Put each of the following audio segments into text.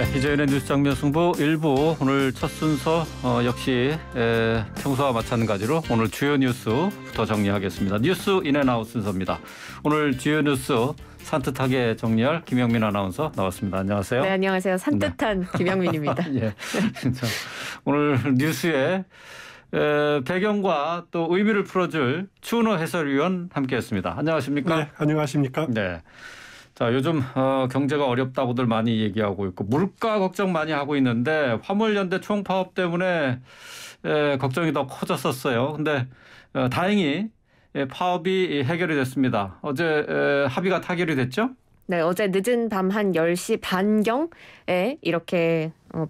네, 이재윤의 뉴스 장면 승부 1부 오늘 첫 순서 어, 역시 에, 평소와 마찬가지로 오늘 주요 뉴스부터 정리하겠습니다. 뉴스 인앤아웃 순서입니다. 오늘 주요 뉴스 산뜻하게 정리할 김영민 아나운서 나왔습니다. 안녕하세요. 네, 안녕하세요. 산뜻한 네. 김영민입니다. 예. 오늘 뉴스에 에, 배경과 또 의미를 풀어줄 추은 해설위원 함께했습니다. 안녕하십니까? 네, 안녕하십니까? 네. 자, 요즘 어, 경제가 어렵다고들 많이 얘기하고 있고 물가 걱정 많이 하고 있는데 화물연대 총파업 때문에 에, 걱정이 더 커졌었어요. 근데 어, 다행히 에, 파업이 해결이 됐습니다. 어제 에, 합의가 타결이 됐죠? 네, 어제 늦은 밤 한 10시 반경에 이렇게 어,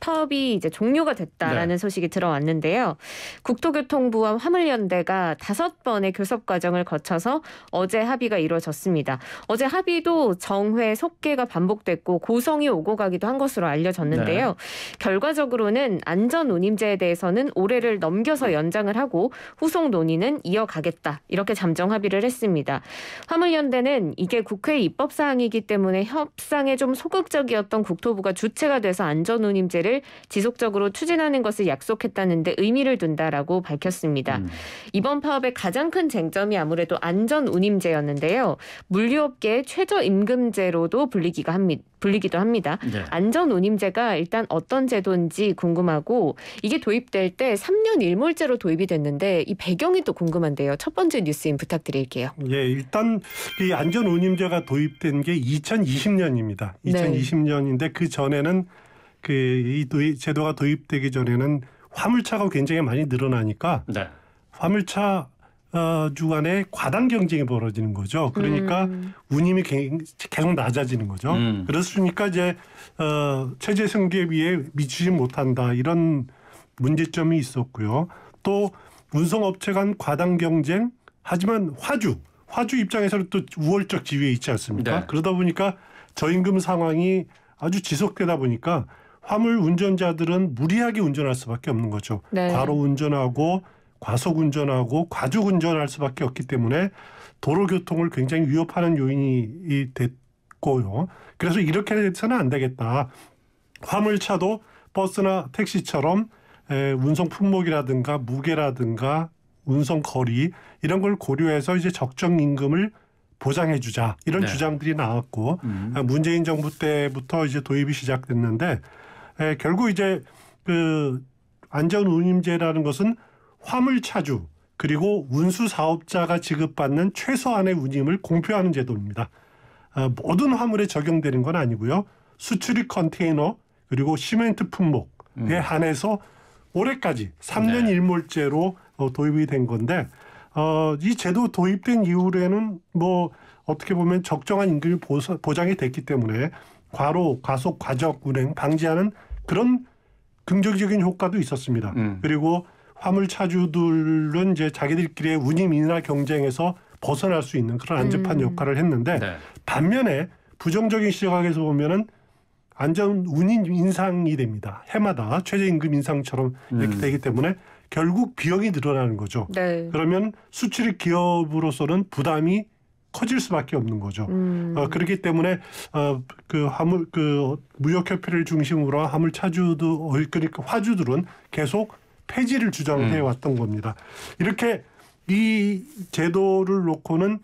파업이 이제 종료가 됐다라는 네. 소식이 들어왔는데요. 국토교통부와 화물연대가 다섯 번의 교섭 과정을 거쳐서 어제 합의가 이루어졌습니다. 어제 합의도 정회 속계가 반복됐고 고성이 오고 가기도 한 것으로 알려졌는데요. 네. 결과적으로는 안전 운임제에 대해서는 올해를 넘겨서 연장을 하고 후속 논의는 이어가겠다 이렇게 잠정 합의를 했습니다. 화물연대는 이게 국회 입법 사항이기 때문에 협상에 좀 소극적이었던 국토부가 주체가 돼서 안 안전운임제를 지속적으로 추진하는 것을 약속했다는데 의미를 둔다라고 밝혔습니다. 음. 이번 파업의 가장 큰 쟁점이 아무래도 안전운임제였는데요. 물류업계 최저임금제로도 불리기가 합니다. 불리기도 합니다. 네. 안전운임제가 일단 어떤 제도인지 궁금하고 이게 도입될 때 3년 일몰제로 도입이 됐는데 이 배경이 또 궁금한데요. 첫 번째 뉴스인 부탁드릴게요. 예, 일단 이 안전운임제가 도입된 게 2020년입니다. 2020년인데 네. 그 전에는 그이 도입, 제도가 도입되기 전에는 화물차가 굉장히 많이 늘어나니까 네. 화물차 어, 주간에 과당 경쟁이 벌어지는 거죠. 그러니까 음. 운임이 계속 낮아지는 거죠. 음. 그렇으니까 이제 어, 체제 승계비에 미치지 못한다 이런 문제점이 있었고요. 또 운송업체 간 과당 경쟁 하지만 화주 화주 입장에서는 또 우월적 지위에 있지 않습니까? 네. 그러다 보니까 저임금 상황이 아주 지속되다 보니까 화물 운전자들은 무리하게 운전할 수밖에 없는 거죠. 네. 과로 운전하고 과속 운전하고 과주 운전할 수밖에 없기 때문에 도로 교통을 굉장히 위협하는 요인이 됐고요. 그래서 이렇게 해서는 안 되겠다. 화물차도 버스나 택시처럼 운송 품목이라든가 무게라든가 운송 거리 이런 걸 고려해서 이제 적정 임금을 보장해 주자 이런 네. 주장들이 나왔고 음. 아, 문재인 정부 때부터 이제 도입이 시작됐는데 에, 예, 결국 이제 그 안전운임제라는 것은 화물차주 그리고 운수 사업자가 지급받는 최소한의 운임을 공표하는 제도입니다. 아, 모든 화물에 적용되는 건 아니고요. 수출입 컨테이너 그리고 시멘트 품목에 음. 한해서 올해까지 3년 네. 일몰제로 어, 도입이 된 건데 어, 이 제도 도입된 이후에는뭐 어떻게 보면 적정한 임금이 보장이 됐기 때문에 과로, 과속, 과적 운행 방지하는 그런 긍정적인 효과도 있었습니다. 음. 그리고 화물 차주들은 이제 자기들끼리의 운임이나 경쟁에서 벗어날 수 있는 그런 안전판 음. 역할을 했는데 네. 반면에 부정적인 시각에서 보면은 안전 운임 인상이 됩니다. 해마다 최저임금 인상처럼 이렇게 음. 되기 때문에 결국 비용이 늘어나는 거죠. 네. 그러면 수출 기업으로서는 부담이 커질 수밖에 없는 거죠. 음. 어, 그렇기 때문에 어, 그 화물 그 무역협회를 중심으로 화물 차주도 어, 그러니까 화주들은 계속 폐지를 주장해 왔던 음. 겁니다. 이렇게 이 제도를 놓고는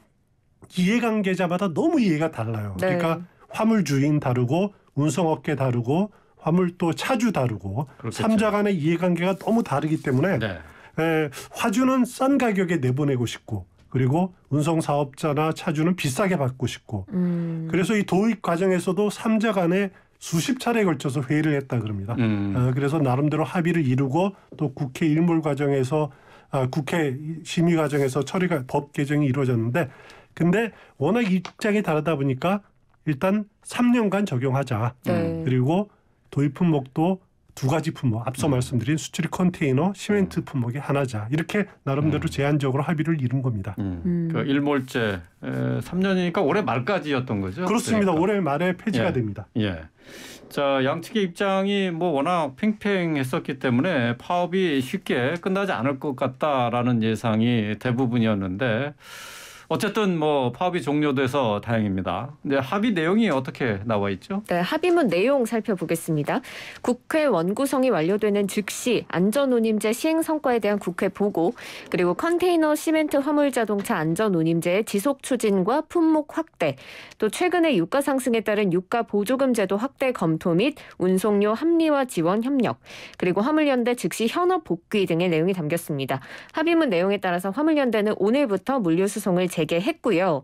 이해관계자마다 너무 이해가 달라요. 네. 그러니까 화물 주인 다르고 운송업계 다르고 화물 또 차주 다르고 삼자 간의 이해관계가 너무 다르기 때문에 네. 에, 예, 화주는 싼 가격에 내보내고 싶고 그리고 운송 사업자나 차주는 비싸게 받고 싶고 음. 그래서 이 도입 과정에서도 삼자 간에 수십 차례에 걸쳐서 회의를 했다 그럽니다. 음. 아, 그래서 나름대로 합의를 이루고 또 국회 일몰 과정에서 아, 국회 심의 과정에서 처리가 법 개정이 이루어졌는데 근데 워낙 입장이 다르다 보니까 일단 3년간 적용하자. 네. 그리고 도입 품목도 두 가지 품목 앞서 네. 말씀드린 수출입 컨테이너 시멘트 네. 품목의 하나자 이렇게 나름대로 네. 제한적으로 합의를 이룬 겁니다. 음. 음. 그 그러니까 일몰제 에, 3년이니까 올해 말까지였던 거죠? 그렇습니다. 그러니까. 올해 말에 폐지가 예. 됩니다. 예. 자 양측의 입장이 뭐 워낙 팽팽했었기 때문에 파업이 쉽게 끝나지 않을 것 같다라는 예상이 대부분이었는데. 어쨌든 뭐 파업이 종료돼서 다행입니다. 근데 합의 내용이 어떻게 나와 있죠? 네, 합의문 내용 살펴보겠습니다. 국회 원구성이 완료되는 즉시 안전운임제 시행 성과에 대한 국회 보고 그리고 컨테이너 시멘트 화물 자동차 안전운임제의 지속 추진과 품목 확대 또 최근의 유가 상승에 따른 유가 보조금 제도 확대 검토 및 운송료 합리화 지원 협력 그리고 화물연대 즉시 현업 복귀 등의 내용이 담겼습니다. 합의문 내용에 따라서 화물연대는 오늘부터 물류 수송을 재개했고요.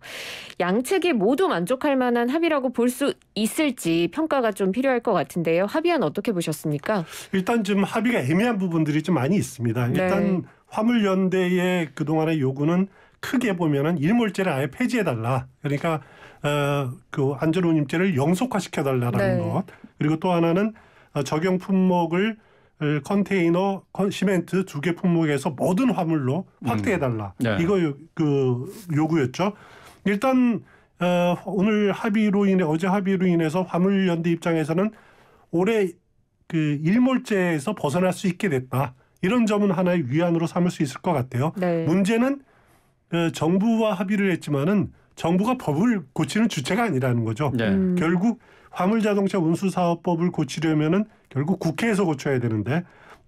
양측이 모두 만족할 만한 합의라고 볼 수 있을지 평가가 좀 필요할 것 같은데요. 합의안 어떻게 보셨습니까? 일단 좀 합의가 애매한 부분들이 좀 많이 있습니다. 일단 네. 화물연대의 그동안의 요구는 크게 보면은 일몰제를 아예 폐지해달라. 그러니까 어, 그 안전운임제를 영속화시켜달라라는 네. 것. 그리고 또 하나는 어, 적용 품목을 컨테이너, 시멘트 두 개 품목에서 모든 화물로 확대해달라. 음. 네. 이거 그 요구였죠. 일단 어, 오늘 합의로 인해 어제 합의로 인해서 화물연대 입장에서는 올해 그 일몰제에서 벗어날 수 있게 됐다. 이런 점은 하나의 위안으로 삼을 수 있을 것 같아요. 네. 문제는 어, 정부와 합의를 했지만은 정부가 법을 고치는 주체가 아니라는 거죠. 네. 음. 결국 화물자동차 운수사업법을 고치려면은 결국 국회에서 고쳐야 되는데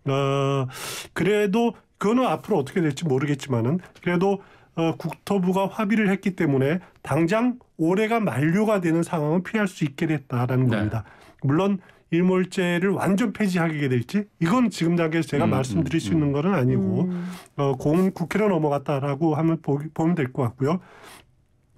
어 그래도 그거는 앞으로 어떻게 될지 모르겠지만은 그래도 어, 국토부가 합의를 했기 때문에 당장 올해가 만료가 되는 상황은 피할 수 있게 됐다라는 네. 겁니다. 물론 일몰제를 완전 폐지하게 될지 이건 지금 단계에서 제가 음, 음 말씀드릴 음, 수 있는 것은 음. 아니고 음. 어, 공 국회로 넘어갔다라고 하면 보, 보면 될 것 같고요.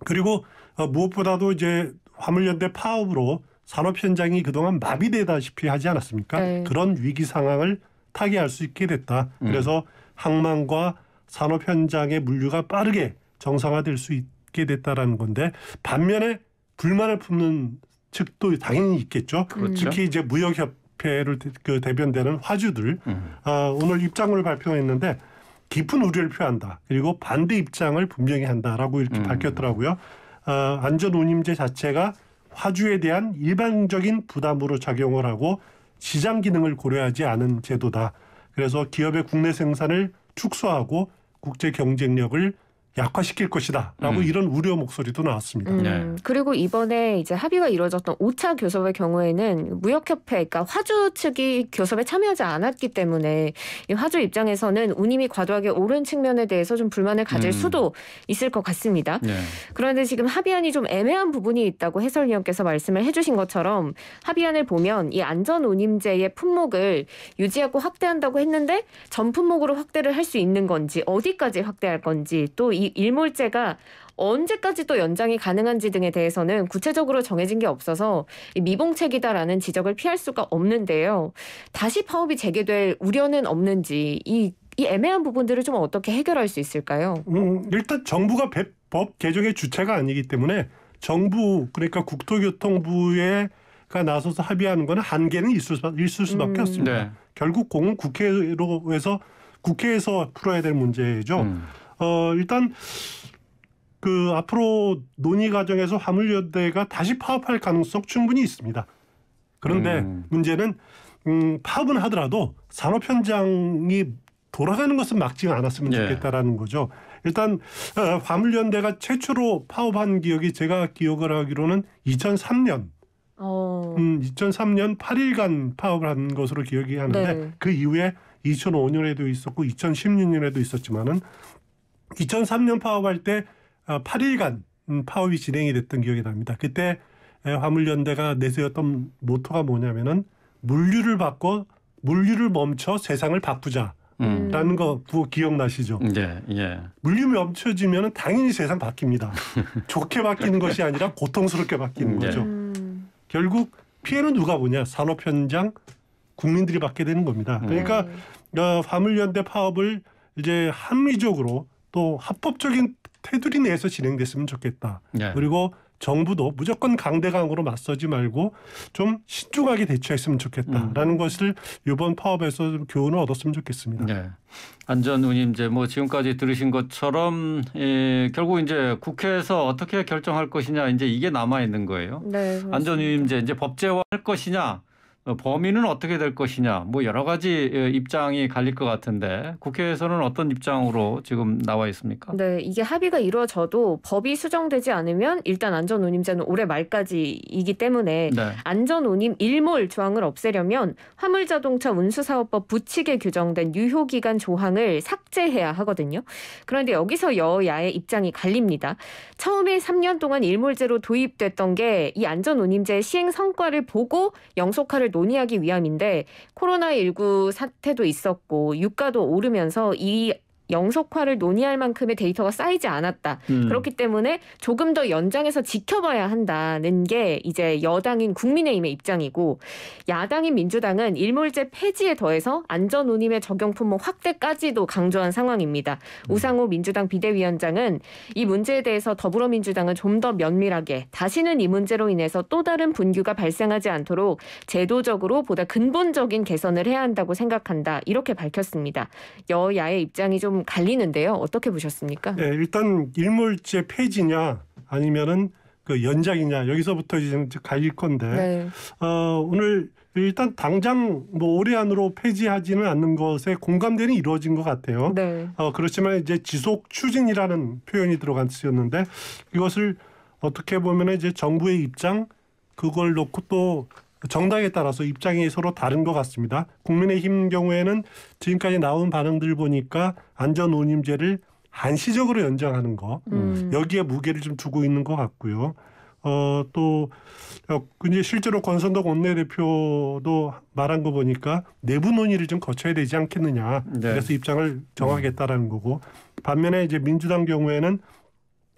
그리고 어, 무엇보다도 이제 화물연대 파업으로 산업 현장이 그동안 마비되다시피 하지 않았습니까? 네. 그런 위기 상황을 타개할 수 있게 됐다. 음. 그래서 항만과 산업 현장의 물류가 빠르게 정상화될 수 있게 됐다라는 건데 반면에 불만을 품는 측도 당연히 있겠죠. 그렇죠. 특히 이제 무역협회를 그 대변되는 화주들 음. 아, 오늘 입장을 발표했는데 깊은 우려를 표한다. 그리고 반대 입장을 분명히 한다라고 이렇게 음. 밝혔더라고요. 아, 안전운임제 자체가 화주에 대한 일반적인 부담으로 작용을 하고 시장 기능을 고려하지 않은 제도다. 그래서 기업의 국내 생산을 축소하고 국제 경쟁력을 약화시킬 것이다라고 음. 이런 우려 목소리도 나왔습니다. 음, 네. 그리고 이번에 이제 합의가 이루어졌던 5차 교섭의 경우에는 무역협회, 그러니까 화주 측이 교섭에 참여하지 않았기 때문에 화주 입장에서는 운임이 과도하게 오른 측면에 대해서 좀 불만을 가질 음. 수도 있을 것 같습니다. 네. 그런데 지금 합의안이 좀 애매한 부분이 있다고 해설위원께서 말씀을 해주신 것처럼 합의안을 보면 이 안전 운임제의 품목을 유지하고 확대한다고 했는데 전 품목으로 확대를 할 수 있는 건지 어디까지 확대할 건지 또이 이 일몰제가 언제까지 또 연장이 가능한지 등에 대해서는 구체적으로 정해진 게 없어서 미봉책이다라는 지적을 피할 수가 없는데요. 다시 파업이 재개될 우려는 없는지 이, 이 애매한 부분들을 좀 어떻게 해결할 수 있을까요? 음, 일단 정부가 법 개정의 주체가 아니기 때문에 정부 그러니까 국토교통부에가 나서서 합의하는 거는 한계는 있을, 수, 있을 수밖에 음. 없습니다. 네. 결국 공은 국회로해서 국회에서 풀어야 될 문제죠. 음. 어, 일단 그 앞으로 논의 과정에서 화물연대가 다시 파업할 가능성 충분히 있습니다. 그런데 음. 문제는 음, 파업은 하더라도 산업 현장이 돌아가는 것은 막지 않았으면 예. 좋겠다라는 예. 거죠. 일단 어, 화물연대가 최초로 파업한 기억이 제가 기억을 하기로는 2003년 어. 음, 2003년 8일간 파업을 한 것으로 기억이 하는데 네. 그 이후에 2005년에도 있었고 2016년에도 있었지만은 2003년 파업할 때 8일간 아, 음, 파업이 진행이 됐던 기억이 납니다. 그때 화물연대가 내세웠던 모토가 뭐냐면은 물류를 바꿔 물류를 멈춰 세상을 바꾸자. 라는 음. 거 그거 기억나시죠? 네, 예. 물류 멈춰지면 당연히 세상 바뀝니다. 좋게 바뀌는 것이 아니라 고통스럽게 바뀌는 음, 거죠. 네. 음. 결국 피해는 누가 보냐? 산업 현장 국민들이 받게 되는 겁니다. 그러니까 음. 어, 화물연대 파업을 이제 합리적으로 또 합법적인 테두리 내에서 진행됐으면 좋겠다. 네. 그리고 정부도 무조건 강대강으로 맞서지 말고 좀 신중하게 대처했으면 좋겠다라는 음. 것을 이번 파업에서 좀 교훈을 얻었으면 좋겠습니다. 네. 안전운임제 뭐 지금까지 들으신 것처럼 예, 결국 이제 국회에서 어떻게 결정할 것이냐 이제 이게 남아 있는 거예요. 네, 안전운임제 이제 법제화할 것이냐 어, 범위는 어떻게 될 것이냐 뭐 여러 가지 예, 입장이 갈릴 것 같은데 국회에서는 어떤 입장으로 지금 나와 있습니까? 네, 이게 합의가 이루어져도 법이 수정되지 않으면 일단 안전운임제는 올해 말까지이기 때문에 네. 안전운임 일몰 조항을 없애려면 화물자동차 운수사업법 부칙에 규정된 유효기간 조항을 삭제해야 하거든요. 그런데 여기서 여야의 입장이 갈립니다. 처음에 3년 동안 일몰제로 도입됐던 게 이 안전운임제 의 시행 성과를 보고 영속화를 논의하기 위함인데 코로나19 사태도 있었고 유가도 오르면서 이 영속화를 논의할 만큼의 데이터가 쌓이지 않았다. 음. 그렇기 때문에 조금 더 연장해서 지켜봐야 한다는 게 이제 여당인 국민의힘의 입장이고 야당인 민주당은 일몰제 폐지에 더해서 안전운임의 적용 품목 뭐 확대까지도 강조한 상황입니다. 음. 우상호 민주당 비대위원장은 이 문제에 대해서 더불어민주당은 좀 더 면밀하게 다시는 이 문제로 인해서 또 다른 분규가 발생하지 않도록 제도적으로 보다 근본적인 개선을 해야 한다고 생각한다. 이렇게 밝혔습니다. 여야의 입장이 좀좀 갈리는데요. 어떻게 보셨습니까? 예, 일단 일몰제 폐지냐 아니면은 그 연장이냐 여기서부터 이제 갈릴 건데 네. 어, 오늘 일단 당장 뭐 올해 안으로 폐지하지는 않는 것에 공감대는 이루어진 것 같아요. 네. 어, 그렇지만 이제 지속 추진이라는 표현이 들어갔었는데 이것을 어떻게 보면 이제 정부의 입장 그걸 놓고 또 정당에 따라서 입장이 서로 다른 것 같습니다. 국민의힘 경우에는 지금까지 나온 반응들 보니까 안전운임제를 한시적으로 연장하는 거 음. 여기에 무게를 좀 두고 있는 것 같고요. 어또 이제 어, 실제로 권선덕 원내대표도 말한 거 보니까 내부 논의를 좀 거쳐야 되지 않겠느냐. 네. 그래서 입장을 정하겠다라는 거고 반면에 이제 민주당 경우에는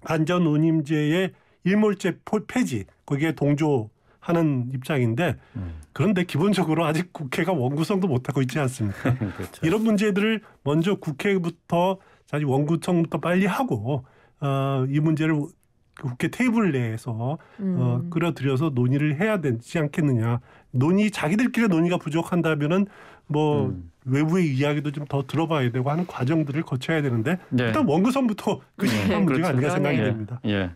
안전운임제의 일몰제 폐지 거기에 동조 하는 입장인데 음. 그런데 기본적으로 아직 국회가 원구성도 못하고 있지 않습니까? 그렇죠. 이런 문제들을 먼저 국회부터 사실 원구청부터 빨리 하고 어, 이 문제를 국회 테이블 내에서 어, 음. 어, 끌어들여서 논의를 해야 되지 않겠느냐. 논의 자기들끼리 논의가 부족한다면은 뭐 음. 외부의 이야기도 좀 더 들어봐야 되고 하는 과정들을 거쳐야 되는데 네. 일단 원구성부터 그 시간 네. 문제가 그렇죠. 아닌가 생각이 네. 됩니다. 예.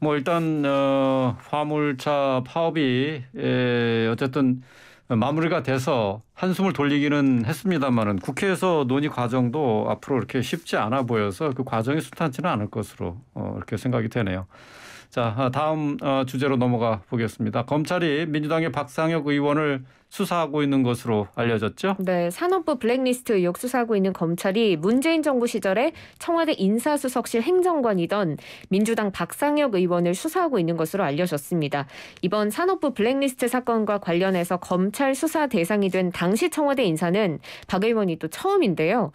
뭐 일단 어, 화물차 파업이 에, 예, 어쨌든 마무리가 돼서 한숨을 돌리기는 했습니다만은 국회에서 논의 과정도 앞으로 이렇게 쉽지 않아 보여서 그 과정이 순탄치는 않을 것으로 어, 이렇게 생각이 되네요. 자 다음 어, 주제로 넘어가 보겠습니다. 검찰이 민주당의 박상혁 의원을 수사하고 있는 것으로 알려졌죠. 네, 산업부 블랙리스트 의혹 수사하고 있는 검찰이 문재인 정부 시절에 청와대 인사수석실 행정관이던 민주당 박상혁 의원을 수사하고 있는 것으로 알려졌습니다. 이번 산업부 블랙리스트 사건과 관련해서 검찰 수사 대상이 된 당시 청와대 인사는 박 의원이 또 처음인데요.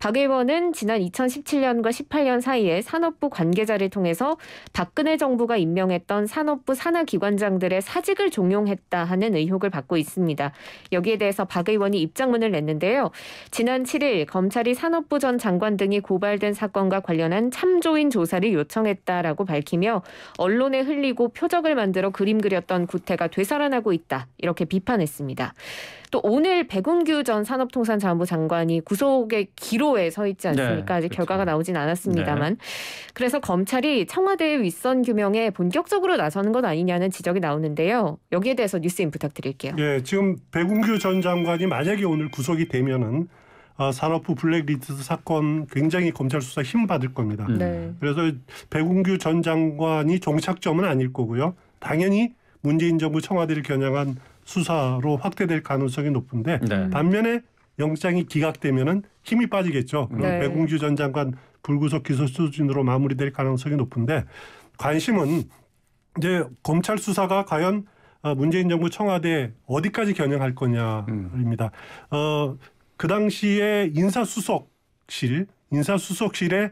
박 의원은 지난 2017년과 18년 사이에 산업부 관계자를 통해서 박근혜 정부가 임명했던 산업부 산하 기관장들의 사직을 종용했다 하는 의혹을 받고 있습니다. 있습니다. 여기에 대해서 박 의원이 입장문을 냈는데요. 지난 7일 검찰이 산업부 전 장관 등이 고발된 사건과 관련한 참조인 조사를 요청했다라고 밝히며 언론에 흘리고 표적을 만들어 그림 그렸던 구태가 되살아나고 있다. 이렇게 비판했습니다. 또 오늘 백운규 전 산업통상자원부 장관이 구속의 기로에 서 있지 네, 않습니까? 네, 아직 그렇죠. 결과가 나오진 않았습니다만. 네. 그래서 검찰이 청와대의 윗선 규명에 본격적으로 나서는 것 아니냐는 지적이 나오는데요. 여기에 대해서 뉴스인 부탁드릴게요. 네, 지금 백운규 전 장관이 만약에 오늘 구속이 되면은 아, 산업부 블랙리스트 사건 굉장히 검찰 수사 힘 받을 겁니다. 음. 네. 그래서 백운규 전 장관이 종착점은 아닐 거고요. 당연히 문재인 정부 청와대를 겨냥한 수사로 확대될 가능성이 높은데 네. 반면에 영장이 기각되면은 힘이 빠지겠죠. 그럼 네. 배공주 전 장관 불구속 기소 수준으로 마무리될 가능성이 높은데 관심은 이제 검찰 수사가 과연 어, 문재인 정부 청와대 어디까지 겨냥할 거냐입니다. 음. 어그 당시에 인사수석실 인사수석실의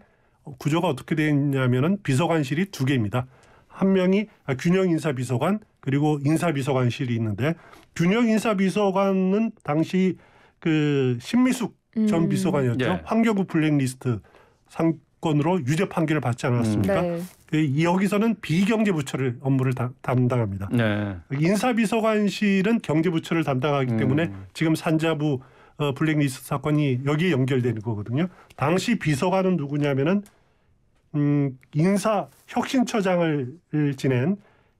구조가 어떻게 되냐면은 비서관실이 두 개입니다. 한 명이 아, 균형 인사 비서관, 그리고 인사비서관실이 있는데 균형 인사비서관은 당시 그 신미숙 음. 전 비서관이었죠. 예. 환경부 블랙리스트 상권으로 유죄 판결을 받지 않았습니까? 음. 네. 그 여기서는 비경제부처를 업무를 다, 담당합니다. 네. 인사비서관실은 경제부처를 담당하기 음. 때문에 지금 산자부 어, 블랙리스트 사건이 여기에 연결되는 거거든요. 당시 비서관은 누구냐면은 음, 인사 혁신처장을 지낸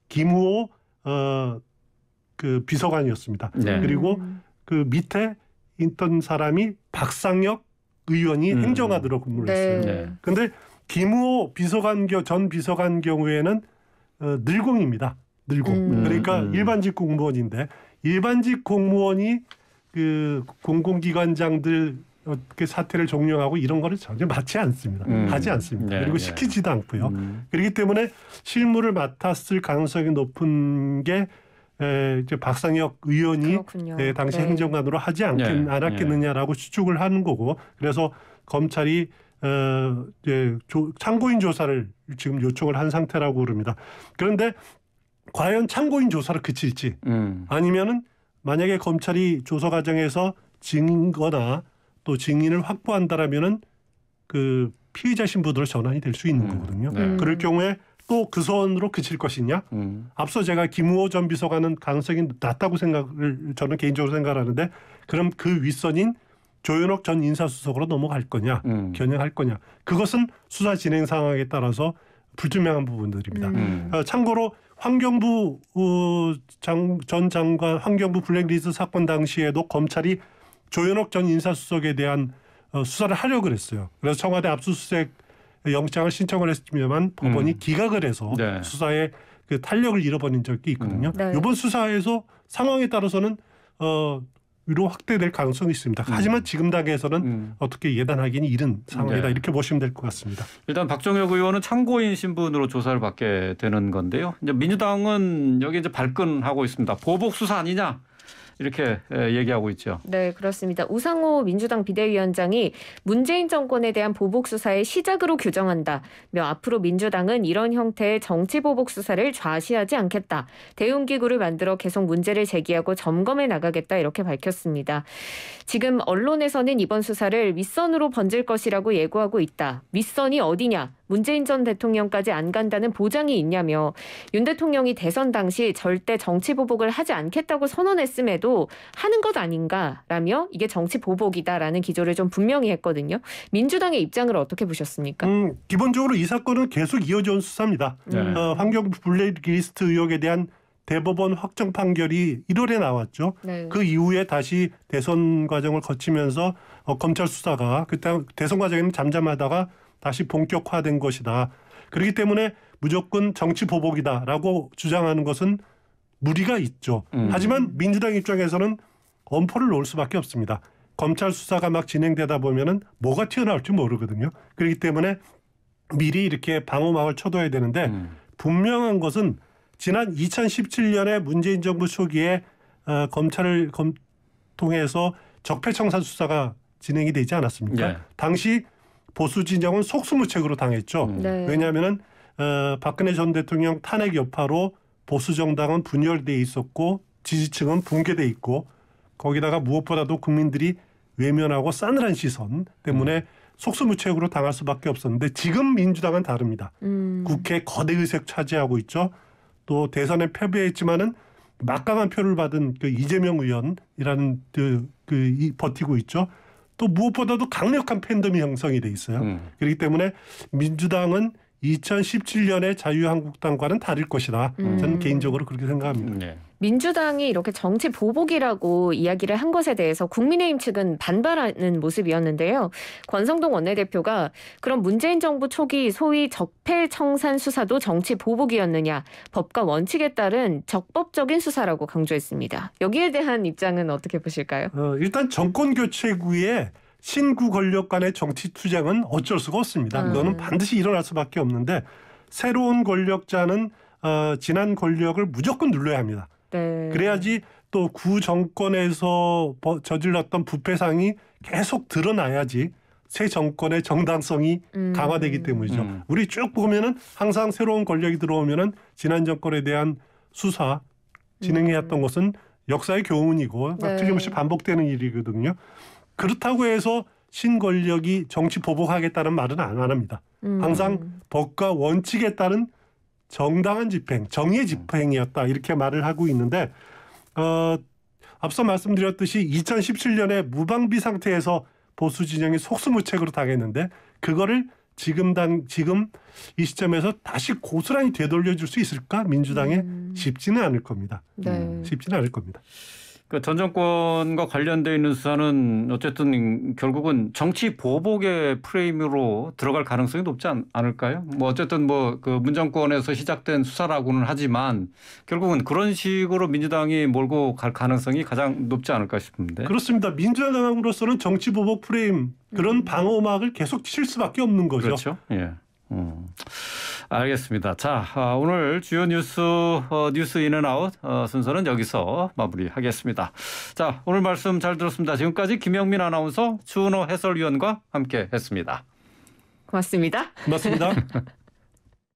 김우호 어, 그 비서관이었습니다. 네. 그리고 음. 그 밑에 있던 사람이 박상혁 의원이 음. 행정하도록 근무를 네. 했어요. 그런데 네. 김우호 비서관 전 비서관 경우에는 어, 늘공입니다. 늘공. 음. 음. 그러니까 음. 일반직 공무원인데 일반직 공무원이 그 공공기관장들 어, 그 사태를 종료하고 이런 거를 전혀 맞지 않습니다. 음. 하지 않습니다. 네, 그리고 네. 시키지도 네. 않고요. 음. 그렇기 때문에 실무를 맡았을 가능성이 높은 게 에, 이제 박상혁 의원이 에, 당시 네. 행정관으로 하지 않겠, 네, 않았겠느냐라고 추측을 하는 거고 그래서 검찰이 어, 이제 조, 참고인 조사를 지금 요청을 한 상태라고 그럽니다. 그런데 과연 참고인 조사를 그칠지 음. 아니면은 만약에 검찰이 조사 과정에서 증거나 또 증인을 확보한다라면은 그 피의자 신분으로 전환이 될 수 있는 음. 거거든요. 네. 그럴 경우에 또그 소원으로 그칠 것이냐? 음. 앞서 제가 김우호 전 비서관은 가능성이 낮다고 생각을 저는 개인적으로 생각하는데 그럼 그 윗선인 조윤옥 전 인사수석으로 넘어갈 거냐, 음. 겨냥할 거냐. 그것은 수사 진행 상황에 따라서 불투명한 부분들입니다. 음. 어, 참고로 환경부 어, 장, 전 장관 환경부 블랙리스트 사건 당시에도 검찰이 조현옥 전 인사수석에 대한 어, 수사를 하려고 그랬어요. 그래서 청와대 압수수색 영장을 신청을 했지만 법원이 음. 기각을 해서 네. 수사에 그 탄력을 잃어버린 적이 있거든요. 음. 네. 이번 수사에서 상황에 따라서는 어, 위로 확대될 가능성이 있습니다. 하지만 음. 지금 단계에서는 음. 어떻게 예단하기는 이른 상황이다 네. 이렇게 보시면 될 것 같습니다. 일단 박종혁 의원은 참고인 신분으로 조사를 받게 되는 건데요. 이제 민주당은 여기 이제 발끈하고 있습니다. 보복 수사 아니냐? 이렇게 얘기하고 있죠. 네, 그렇습니다. 우상호 민주당 비대위원장이 문재인 정권에 대한 보복 수사의 시작으로 규정한다며 앞으로 민주당은 이런 형태의 정치 보복 수사를 좌시하지 않겠다. 대응 기구를 만들어 계속 문제를 제기하고 점검해 나가겠다 이렇게 밝혔습니다. 지금 언론에서는 이번 수사를 윗선으로 번질 것이라고 예고하고 있다. 윗선이 어디냐? 문재인 전 대통령까지 안 간다는 보장이 있냐며 윤 대통령이 대선 당시 절대 정치 보복을 하지 않겠다고 선언했음에도 하는 것 아닌가라며 이게 정치 보복이다라는 기조를 좀 분명히 했거든요. 민주당의 입장을 어떻게 보셨습니까? 음, 기본적으로 이 사건은 계속 이어져온 수사입니다. 네. 어, 환경 블랙리스트 의혹에 대한 대법원 확정 판결이 1월에 나왔죠. 네. 그 이후에 다시 대선 과정을 거치면서 어, 검찰 수사가 그때 대선 과정에는 잠잠하다가 다시 본격화된 것이다. 그렇기 때문에 무조건 정치 보복이다라고 주장하는 것은 무리가 있죠. 음. 하지만 민주당 입장에서는 엄포를 놓을 수밖에 없습니다. 검찰 수사가 막 진행되다 보면은 뭐가 튀어나올지 모르거든요. 그렇기 때문에 미리 이렇게 방어막을 쳐둬야 되는데 음. 분명한 것은 지난 2017년에 문재인 정부 초기에 어, 검찰을 검, 통해서 적폐청산 수사가 진행이 되지 않았습니까? 예. 당시 보수 진영은 속수무책으로 당했죠. 음. 네. 왜냐하면은 어, 박근혜 전 대통령 탄핵 여파로 보수 정당은 분열돼 있었고 지지층은 붕괴돼 있고 거기다가 무엇보다도 국민들이 외면하고 싸늘한 시선 때문에 음. 속수무책으로 당할 수밖에 없었는데 지금 민주당은 다릅니다. 음. 국회 거대 의석 차지하고 있죠. 또 대선에 패배했지만은 막강한 표를 받은 그 이재명 의원이라는 그, 그 이, 버티고 있죠. 또 무엇보다도 강력한 팬덤이 형성이 돼 있어요. 음. 그렇기 때문에 민주당은 2017년의 자유한국당과는 다를 것이다. 음. 저는 개인적으로 그렇게 생각합니다. 네. 민주당이 이렇게 정치 보복이라고 이야기를 한 것에 대해서 국민의힘 측은 반발하는 모습이었는데요. 권성동 원내대표가 그럼 문재인 정부 초기 소위 적폐청산 수사도 정치 보복이었느냐, 법과 원칙에 따른 적법적인 수사라고 강조했습니다. 여기에 대한 입장은 어떻게 보실까요? 어, 일단 정권 교체 후에 신구 권력 간의 정치 투쟁은 어쩔 수가 없습니다. 음. 이거는 반드시 일어날 수밖에 없는데 새로운 권력자는 어, 지난 권력을 무조건 눌러야 합니다. 네. 그래야지 또 구 정권에서 버, 저질렀던 부패상이 계속 드러나야지 새 정권의 정당성이 음. 강화되기 때문이죠. 음. 우리 쭉 보면은 항상 새로운 권력이 들어오면은 지난 정권에 대한 수사 진행해왔던 음. 것은 역사의 교훈이고 네. 틀림없이 반복되는 일이거든요. 그렇다고 해서 신권력이 정치 보복하겠다는 말은 안 합니다. 음. 항상 법과 원칙에 따른 정당한 집행, 정의 집행이었다 이렇게 말을 하고 있는데 어, 앞서 말씀드렸듯이 2017년에 무방비 상태에서 보수 진영이 속수무책으로 당했는데 그거를 지금 당 지금 이 시점에서 다시 고스란히 되돌려줄 수 있을까 민주당에 음. 쉽지는 않을 겁니다. 네. 쉽지는 않을 겁니다. 그러니까 전 정권과 관련돼 있는 수사는 어쨌든 결국은 정치 보복의 프레임으로 들어갈 가능성이 높지 않, 않을까요? 뭐 어쨌든 뭐 그 문정권에서 시작된 수사라고는 하지만 결국은 그런 식으로 민주당이 몰고 갈 가능성이 가장 높지 않을까 싶은데. 그렇습니다. 민주당으로서는 정치 보복 프레임 그런 방어막을 계속 칠 수밖에 없는 거죠. 그렇죠. 예. 음. 알겠습니다. 자, 아, 오늘 주요 뉴스 어, 뉴스 인앤아웃 어, 순서는 여기서 마무리하겠습니다. 자, 오늘 말씀 잘 들었습니다. 지금까지 김영민 아나운서, 추은호 해설위원과 함께했습니다. 고맙습니다. 고맙습니다.